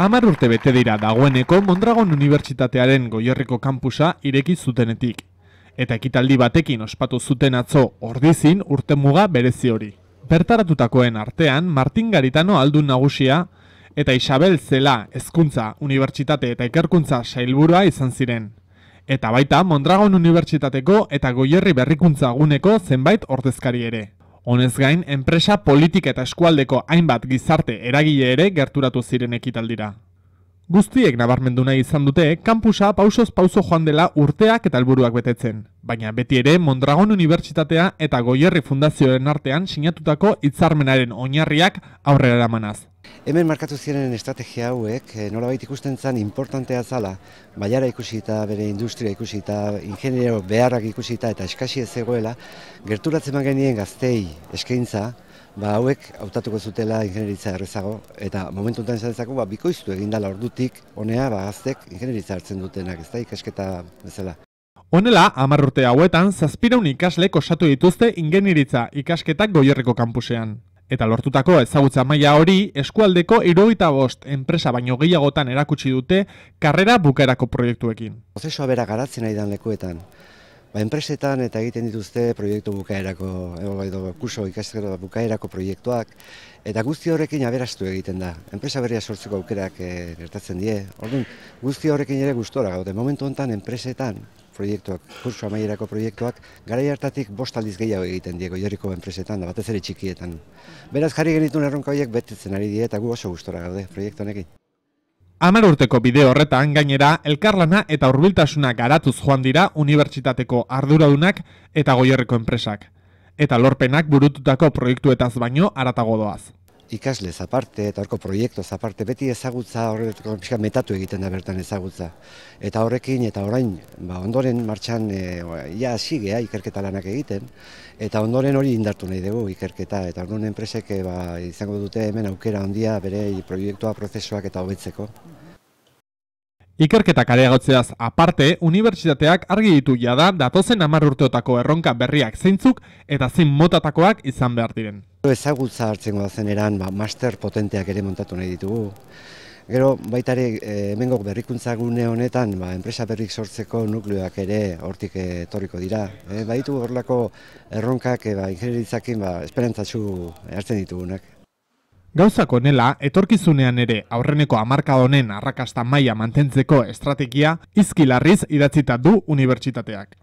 Amar urte bete dira dagoeneko Mondragon Unibertsitatearen goierriko kampusa ireki zutenetik. Eta ekitaldi batekin ospatu zuten atzo ordizin urte muga berezi hori. Bertaratutakoen artean Martin Garitano aldun nagusia eta Isabel Zela Ezkuntza Unibertsitate eta Ikerkuntza Sailburua izan ziren. Eta baita Mondragon Unibertsitateko eta goierri berrikuntza aguneko zenbait ordezkari ere. Honez gain, enpresa politika eta eskualdeko hainbat gizarte eragile ere gerturatu ziren ekitaldira. Guztiek nabarmendu nahi izan dute, kampusa pausoz pauso joan dela urteak eta alburuak betetzen, baina beti ere Mondragon Unibertsitatea eta Goierri Fundazioaren artean sinatutako hitzarmenaren oinarriak aurrera eramanaz. Hemen markatu ziren estrategia hauek, eh, nolabait ikusten zen importantea zala, baiara ikusita, bere industria ikusita, ingeniero beharrak ikusita eta eskasi ez zegoela, gerturatzen man genien gaztei eskaintza, ba hauek hautatuko zutela ingenieritza errezago eta momentu honetan izan dezakegu ba bikoiztu egindala ordutik honea ba gaztek ingenieritza hartzen dutenak, ez da, ikasketa bezala. Honela, hamar hauetan, zazpiraun ikasle osatu dituzte ingenieritza ikasketak goierreko kampusean. Eta lortutako ezagutza maila hori, eskualdeko irogita bost enpresa baino gehiagotan erakutsi dute karrera bukaerako proiektuekin. Prozesua bera garatzen ari dan lekuetan. Ba, enpresetan eta egiten dituzte proiektu bukaerako, edo, kuso kurso ikastero bukaerako proiektuak, eta guzti horrekin aberastu egiten da. Enpresa berria sortzeko aukerak eh, gertatzen die. Orduan, guzti horrekin ere gustora gaude. Momentu honetan, enpresetan, proiektuak, kursua amaierako proiektuak, garai hartatik bost aldiz gehiago egiten diego jarriko enpresetan, da batez ere txikietan. Beraz jarri genitun erronka horiek betetzen ari die eta gu oso gustora gaude proiektu honekin. Amar urteko bideo horretan gainera, elkarlana eta hurbiltasuna garatuz joan dira unibertsitateko arduradunak eta goierriko enpresak. Eta lorpenak burututako proiektuetaz baino aratago doaz ikasle zaparte eta horko proiektu zaparte, beti ezagutza horretko metatu egiten da bertan ezagutza. Eta horrekin eta orain ba, ondoren martxan e, ja asigea ikerketa lanak egiten, eta ondoren hori indartu nahi dugu ikerketa, eta ondoren enpresek e, ba, izango dute hemen aukera ondia bere proiektua, prozesuak eta hobetzeko. Ikerketa kalea aparte, unibertsitateak argi ditu jada datozen amarrurteotako erronka berriak zeintzuk eta zein motatakoak izan behar diren. Ezagutza hartzen goazen eran, ba, master potenteak ere montatu nahi ditugu. Gero, baita ere, e, hemengo berrikuntza gune honetan, ba, enpresa berrik sortzeko nukleoak ere hortik etorriko dira. E, baitu horlako erronkak e, ba, ingenieritzakin ba, hartzen ditugunak. Gauzako nela, etorkizunean ere aurreneko hamarka honen arrakasta maila mantentzeko estrategia izkilarriz idatzita du unibertsitateak.